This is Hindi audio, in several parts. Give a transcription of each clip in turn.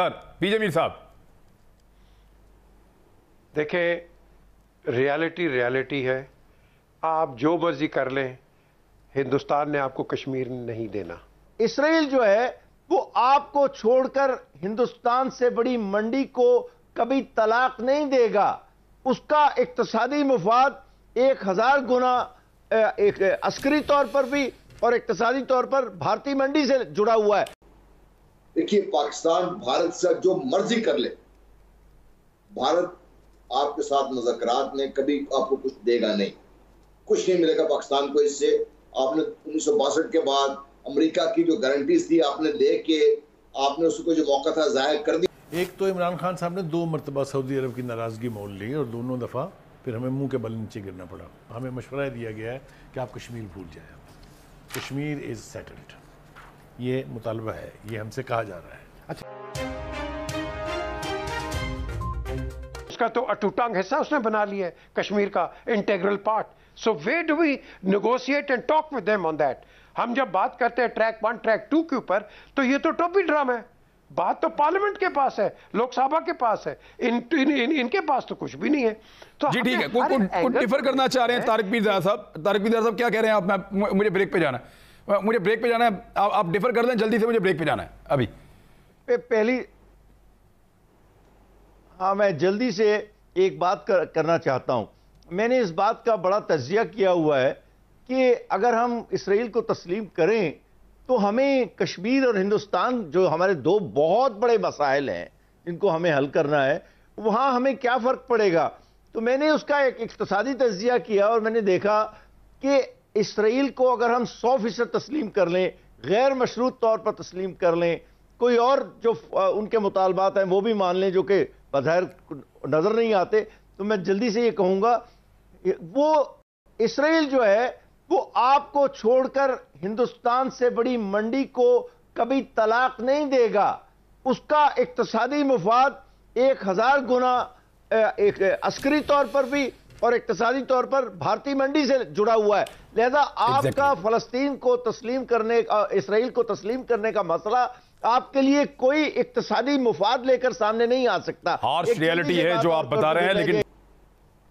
सर पी जमीर साहब देखें रियलिटी रियलिटी है आप जो मर्जी कर लें हिंदुस्तान ने आपको कश्मीर नहीं देना इसराइल जो है वो आपको छोड़कर हिंदुस्तान से बड़ी मंडी को कभी तलाक नहीं देगा उसका इकतसादी मुफाद एक हजार गुना एक अस्करी तौर पर भी और इकतसादी तौर पर भारतीय मंडी से जुड़ा हुआ है देखिए पाकिस्तान भारत से जो मर्जी कर ले भारत आपके साथ मुजात में कभी आपको कुछ देगा नहीं कुछ नहीं मिलेगा पाकिस्तान को इससे आपने उन्नीस के बाद अमेरिका की जो गारंटीज थी आपने दे के आपने उसको जो मौका था जाहिर कर दिया एक तो इमरान खान साहब ने दो मरतबा सऊदी अरब की नाराज़गी मोल ली और दोनों दफ़ा फिर हमें मुंह के बल नीचे गिरना पड़ा हमें मशवरा दिया गया है कि आप कश्मीर भूल जाए कश्मीर इज़ सेटल्ड ये मुतालबा है ये हमसे कहा जा रहा है अच्छा उसका तो अटूटांग हिस्सा उसने बना लिया है कश्मीर का integral part so why do we negotiate and talk with them on that हम जब बात करते हैं ट्रैक वन ट्रैक टू के ऊपर तो ये तो टोपी ड्रामा है बात तो पार्लियामेंट के पास है लोकसभा के पास है इन, इन, इन इनके पास तो कुछ भी नहीं है तो जी ठीक है कुछ डिफर करना चाह रहे हैं तारक पीर साहब तारक पीर साहब क्या कह रहे हैं आप मैं मुझे ब्रेक पे जाना है मुझे ब्रेक पे जाना है आ, आप डिफर कर दें जल्दी से मुझे ब्रेक पे जाना है अभी पे पहली हाँ मैं जल्दी से एक बात कर, करना चाहता हूँ मैंने इस बात का बड़ा तजिया किया हुआ है कि अगर हम इसराइल को तस्लीम करें तो हमें कश्मीर और हिंदुस्तान जो हमारे दो बहुत बड़े मसाइल हैं जिनको हमें हल करना है वहाँ हमें क्या फ़र्क पड़ेगा तो मैंने उसका एक इकतसादी तजिया किया और मैंने देखा कि इसराइल को अगर हम सौ फीसद तस्लीम कर लें गैर मशरूत तौर पर तस्लीम कर लें कोई और जो उनके मुतालबात हैं वो भी मान लें जो कि बाहर नज़र नहीं आते तो मैं जल्दी से ये कहूँगा वो इसराइल जो है वो आपको छोड़कर हिंदुस्तान से बड़ी मंडी को कभी तलाक नहीं देगा उसका इकतसादी मफाद एक हज़ार गुना एक अस्करी तौर पर भी और इकतदी तौर पर भारतीय मंडी से जुड़ा हुआ है लिहाजा exactly. आपका फलस्तीन को तस्लीम करने का इसराइल को तस्लीम करने का मसला आपके लिए कोई इकतदी मुफाद लेकर सामने नहीं आ सकता रियलिटी है जो आप तो बता रहे हैं लेकिन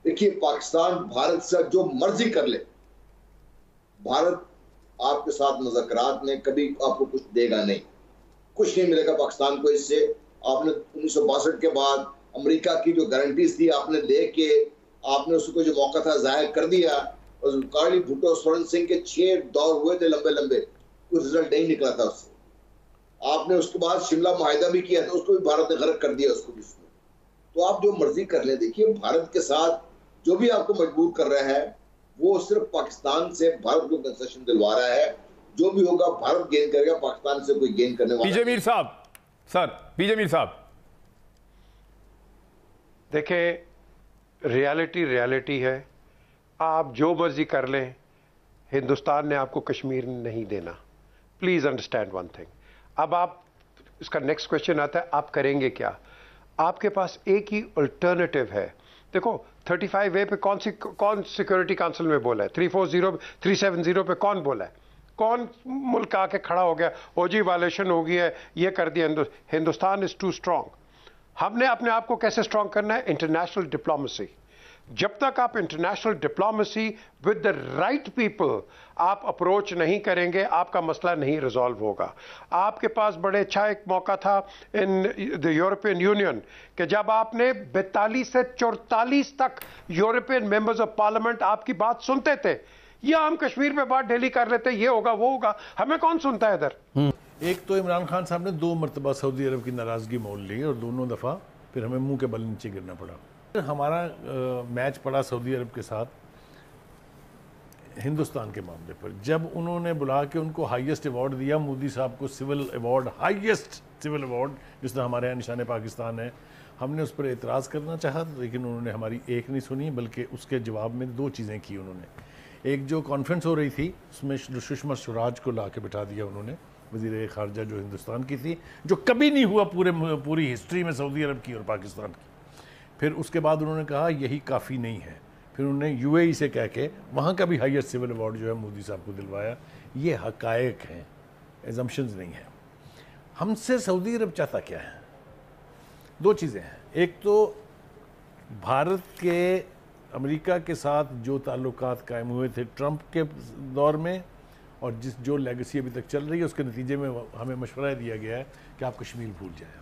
देखिए पाकिस्तान भारत से जो मर्जी कर ले भारत आपके साथ मुजात में कभी आपको कुछ देगा नहीं कुछ नहीं मिलेगा पाकिस्तान को इससे आपने उन्नीस के बाद अमेरिका की जो गारंटीज थी आपने दे के आपने उसको जो मौका था जाहिर कर दिया और जुल्कारली भुट्टो स्वर्ण सिंह के छह दौर हुए थे लंबे लंबे कुछ रिजल्ट नहीं निकला था उससे आपने उसके बाद शिमला माहिदा भी किया था उसको भी भारत ने गर्क कर दिया उसको भी उसमें तो आप जो मर्जी कर ले देखिए भारत के साथ जो भी आपको मजबूर कर रहा है वो सिर्फ पाकिस्तान से भारत को कंसेशन दिलवा रहा है जो भी होगा भारत गेन करेगा पाकिस्तान से कोई गेन करने वाला मीर साहब सर बीजे मीर साहब देखिए रियलिटी रियलिटी है आप जो मर्जी कर लें हिंदुस्तान ने आपको कश्मीर नहीं देना प्लीज़ अंडरस्टैंड वन थिंग अब आप इसका नेक्स्ट क्वेश्चन आता है आप करेंगे क्या आपके पास एक ही अल्टरनेटिव है देखो 35 वे पे कौन सी कौन सिक्योरिटी काउंसिल में बोला है 340 जीरो पे कौन बोला है कौन मुल्क आके खड़ा हो गया ओ जी वायलेशन हो गई है ये कर दिया हिंदुस्तान इज़ टू स्ट्रांग हमने अपने आप को कैसे स्ट्रांग करना है इंटरनेशनल डिप्लोमेसी जब तक आप international diplomacy with the right people आप अप्रोच नहीं करेंगे आपका मसला नहीं रिजॉल्व होगा आपके पास बड़े अच्छा एक मौका था इन द यूरोपियन यूनियन कि जब आपने बैतालीस से चौतालीस तक यूरोपियन मेंबर्स ऑफ पार्लियामेंट आपकी बात सुनते थे या हम कश्मीर में बात डेली कर लेते ये होगा वो होगा हमें कौन सुनता है इधर हम्म। एक तो इमरान खान साहब ने दो मरतबा सऊदी अरब की नाराज़गी मोल ली और दोनों दफ़ा फिर हमें मुंह के बल नीचे गिरना पड़ा फिर हमारा मैच पड़ा सऊदी अरब के साथ हिंदुस्तान के मामले पर जब उन्होंने बुला के उनको हाईएस्ट अवार्ड दिया मोदी साहब को civil award highest civil award जिसने हमारे यहाँ निशान पाकिस्तान है हमने उस पर एतराज़ करना चाहा लेकिन उन्होंने हमारी एक नहीं सुनी बल्कि उसके जवाब में दो चीज़ें की उन्होंने एक जो कॉन्फ्रेंस हो रही थी उसमें सुषमा स्वराज को ला के बिठा दिया उन्होंने वजीर खारजा जो हिंदुस्तान की थी जो कभी नहीं हुआ पूरे पूरी हिस्ट्री में सऊदी अरब की और पाकिस्तान की फिर उसके बाद उन्होंने कहा यही काफ़ी नहीं है फिर उन्होंने यूएई से कह के वहाँ का भी हाइस्ट सिविल अवार्ड जो है मोदी साहब को दिलवाया ये हकायक हैं एजम्पन्स नहीं हैं हमसे सऊदी अरब चाहता क्या है दो चीज़ें हैं एक तो भारत के अमेरिका के साथ जो ताल्लुकात कायम हुए थे ट्रंप के दौर में और जिस जो लेगेसी अभी तक चल रही है उसके नतीजे में हमें मशवरा दिया गया है कि आप कश्मीर भूल जाए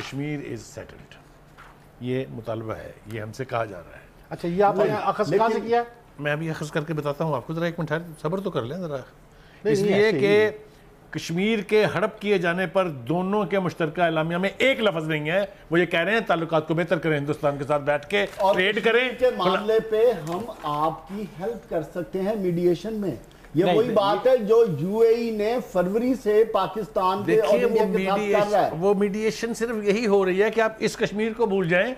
कश्मीर इज़ सेटल्ड ये मुतालबा है ये हमसे कहा जा रहा है अच्छा ये आपने अखज कहाँ से किया मैं अभी अखज करके बताता हूँ आपको ज़रा एक मिनट सब्र तो कर लें ज़रा इसलिए कि कश्मीर के हड़प किए जाने पर दोनों के मुश्तर इलामिया में एक लफज नहीं है वो ये कह रहे हैं ताल्लुक को बेहतर करें हिंदुस्तान के साथ बैठ के और ट्रेड करें के मामले पे हम आपकी हेल्प कर सकते हैं मीडिएशन में ये वही बात है जो यूएई e ने फरवरी से पाकिस्तान के और इंडिया के साथ कर रहा है वो मीडिएशन सिर्फ यही हो रही है कि आप इस कश्मीर को भूल जाएं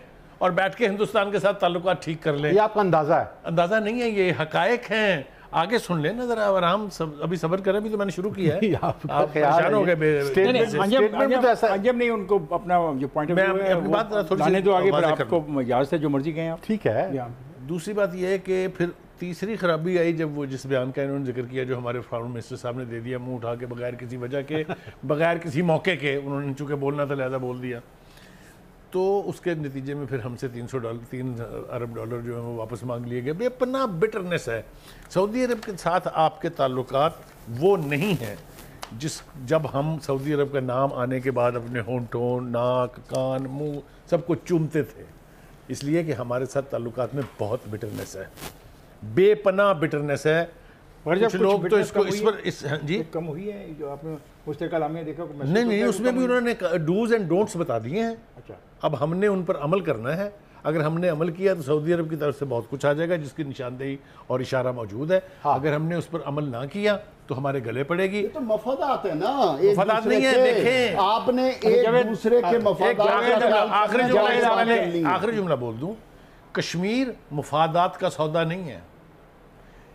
और बैठ के हिंदुस्तान के साथ ताल्लुक ठीक कर लें ये आपका अंदाजा है अंदाजा नहीं है ये हकायक हैं आगे सुन ले जरा आराम सब अभी सबर करें अभी तो मैंने शुरू किया है आप परेशान हो गए तो अंजम नहीं उनको अपना जो पॉइंट बात थोड़ी जो मर्जी गए ठीक है दूसरी बात यह है कि फिर तीसरी खराबी आई जब वो जिस बयान का इन्होंने जिक्र किया जो हमारे फॉरन मिनिस्टर साहब ने दे दिया मुंह उठा के बगैर किसी वजह के बगैर किसी मौके के उन्होंने चूँकि बोलना था लिहाजा बोल दिया तो उसके नतीजे में फिर हमसे 300 डॉलर तीन अरब डॉलर जो है वो वापस मांग लिए गए बेपना बिटरनेस है सऊदी अरब के साथ आपके ताल्लुक वो नहीं हैं जिस जब हम सऊदी अरब का नाम आने के बाद अपने होंठों नाक कान मुंह सबको चूमते थे इसलिए कि हमारे साथ ताल्लुकात में बहुत बिटरनेस है बेपना बिटरनेस है जब कुछ लोग तो इसको इस पर इस हाँ जी तो कम हुई है जो आपने देखा नहीं नहीं तो उसमें भी उन्होंने डूज एंड डोंट्स बता दिए हैं अच्छा अब हमने उन पर अमल करना है अगर हमने अमल किया तो सऊदी अरब की तरफ से बहुत कुछ आ जाएगा जिसकी निशानदेही और इशारा मौजूद है हाँ। अगर हमने उस पर अमल ना किया तो हमारे गले पड़ेगी तो मफादात है ना मफादात नहीं है देखें आपने एक दूसरे के मफादात आखिरी जुमला बोल दूं कश्मीर मुफादात का सौदा नहीं है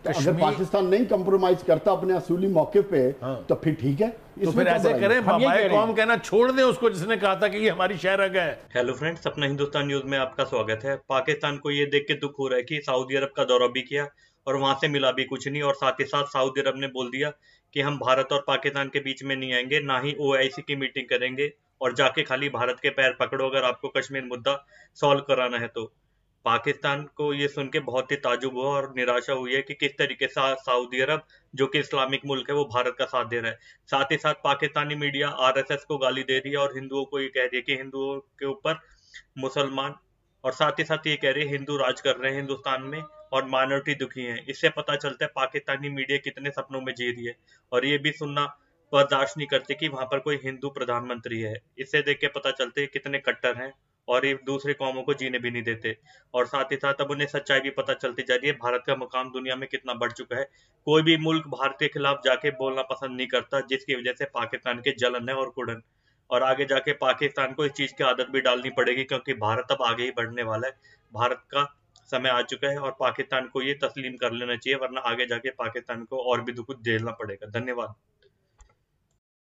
तो अगर पाकिस्तान नहीं कंप्रोमाइज करता अपने असूली मौके पे हाँ। तो फिर ठीक है तो फिर ऐसे करें हमारे कौम कहना छोड़ दें उसको जिसने कहा था कि ये हमारी शहरग है हेलो फ्रेंड्स अपना हिंदुस्तान न्यूज में आपका स्वागत है पाकिस्तान को ये देख के दुख हो रहा है कि सऊदी अरब का दौरा भी किया और वहां से मिला भी कुछ नहीं और साथ ही साथ सऊदी अरब ने बोल दिया कि हम भारत और पाकिस्तान के बीच में नहीं आएंगे ना ही ओ की मीटिंग करेंगे और जाके खाली भारत के पैर पकड़ो अगर आपको कश्मीर मुद्दा सॉल्व कराना है तो पाकिस्तान को ये सुन के बहुत ही ताजुब हुआ और निराशा हुई है कि किस तरीके से सा, सऊदी अरब जो कि इस्लामिक मुल्क है वो भारत का साथ दे रहा है साथ ही साथ पाकिस्तानी मीडिया आरएसएस को गाली दे रही है और हिंदुओं को ये कह रही है कि हिंदुओं के ऊपर मुसलमान और साथ ही साथ ये कह रहे हैं हिंदू राज कर रहे हैं हिंदुस्तान में और माइनॉरिटी दुखी है इससे पता चलता है पाकिस्तानी मीडिया कितने सपनों में जी रही है और ये भी सुनना बर्दाश्त नहीं करते कि वहां पर कोई हिंदू प्रधानमंत्री है इससे देख के पता चलते कितने कट्टर हैं और एक दूसरे कौमों को जीने भी नहीं देते और साथ ही साथ अब उन्हें सच्चाई भी पता चलती जा रही है भारत का मुकाम दुनिया में कितना बढ़ चुका है कोई भी मुल्क भारत के खिलाफ जाके बोलना पसंद नहीं करता जिसकी वजह से पाकिस्तान के जलन है और कुड़न और आगे जाके पाकिस्तान को इस चीज की आदत भी डालनी पड़ेगी क्योंकि भारत अब आगे ही बढ़ने वाला है भारत का समय आ चुका है और पाकिस्तान को ये तस्लीम कर लेना चाहिए वरना आगे जाके पाकिस्तान को और भी दुख झेलना पड़ेगा धन्यवाद